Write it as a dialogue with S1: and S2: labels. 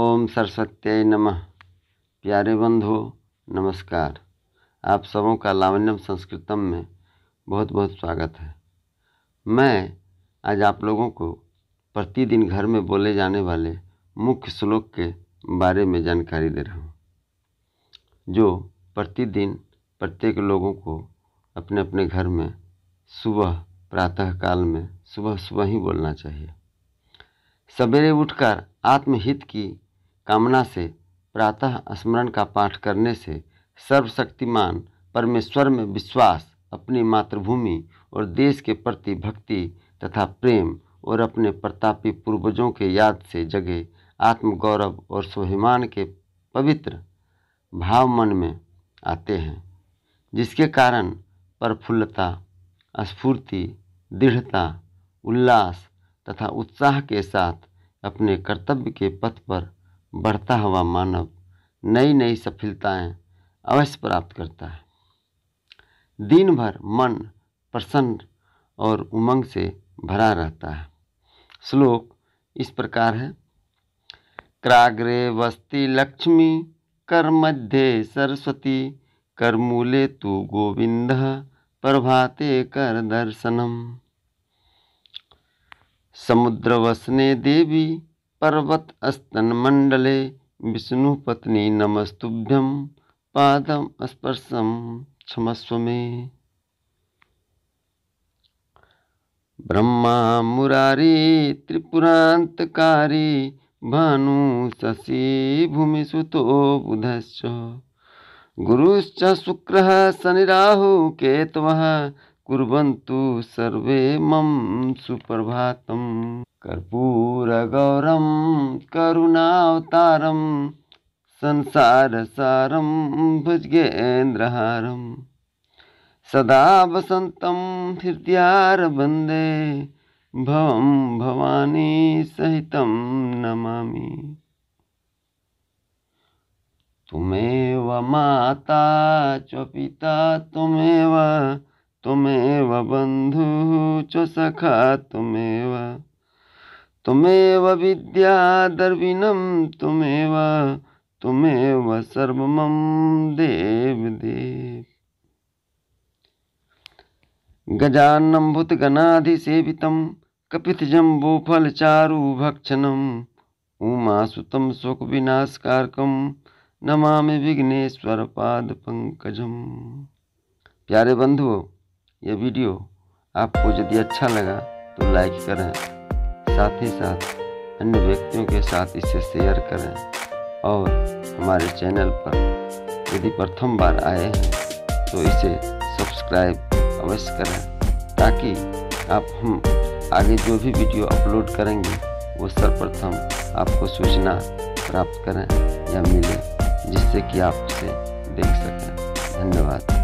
S1: ओम सरस्वती नमः प्यारे बंधु नमस्कार आप सबों का लावण्यम संस्कृतम में बहुत बहुत स्वागत है मैं आज आप लोगों को प्रतिदिन घर में बोले जाने वाले मुख्य श्लोक के बारे में जानकारी दे रहा हूँ जो प्रतिदिन प्रत्येक लोगों को अपने अपने घर में सुबह प्रातःकाल में सुबह सुबह ही बोलना चाहिए सवेरे उठकर आत्महित की कामना से प्रातः स्मरण का पाठ करने से सर्वशक्तिमान परमेश्वर में विश्वास अपनी मातृभूमि और देश के प्रति भक्ति तथा प्रेम और अपने प्रतापी पूर्वजों के याद से जगे आत्मगौरव और स्वाभिमान के पवित्र भाव मन में आते हैं जिसके कारण प्रफुल्लता स्फूर्ति दृढ़ता उल्लास तथा उत्साह के साथ अपने कर्तव्य के पथ पर बढ़ता हुआ मानव नई नई सफलताएं अवश्य प्राप्त करता है दिन भर मन प्रसन्न और उमंग से भरा रहता है श्लोक इस प्रकार है क्राग्रे वस्ती लक्ष्मी कर मध्य सरस्वती कर मूले तू गोविंद प्रभाते कर दर्शनम समुद्र वसने देवी पर्वतस्तन्मण्डले विष्णुपत्नी नमस्तुभ्यं पाद स्पर्श क्षमस्व मे ब्रह्मा मुरारी भानु शशि भूमिसुतो बुधश्च गुरुश्च शुक्र शनिराहु केतव कुर्वन्तु सर्वे मम सुप्रभातं कर्पूरगौरं करुणावतारं संसारसारं भुजगेन्द्रहारं सदा वसन्तं बंदे भव भवानी सहित नमामि तुमेव माता च पिता तुमेव बंधु च सखा त्वमेव सेवितम कपित जम्बू फल चारु भक्षणम उमा सुतम कपितजम्बोफलचारुभक्षणम् विनाश कारकम नमामि पंकजम प्यारे बंधुओं ये वीडियो आपको यदि अच्छा लगा तो लाइक करें साथ ही साथ अन्य व्यक्तियों के साथ इसे शेयर करें और हमारे चैनल पर यदि प्रथम बार आए हैं तो इसे सब्सक्राइब अवश्य करें ताकि आप हम आगे जो भी वीडियो अपलोड करेंगे वो सर्वप्रथम आपको सूचना प्राप्त करें या मिले जिससे कि आप उसे देख सकें धन्यवाद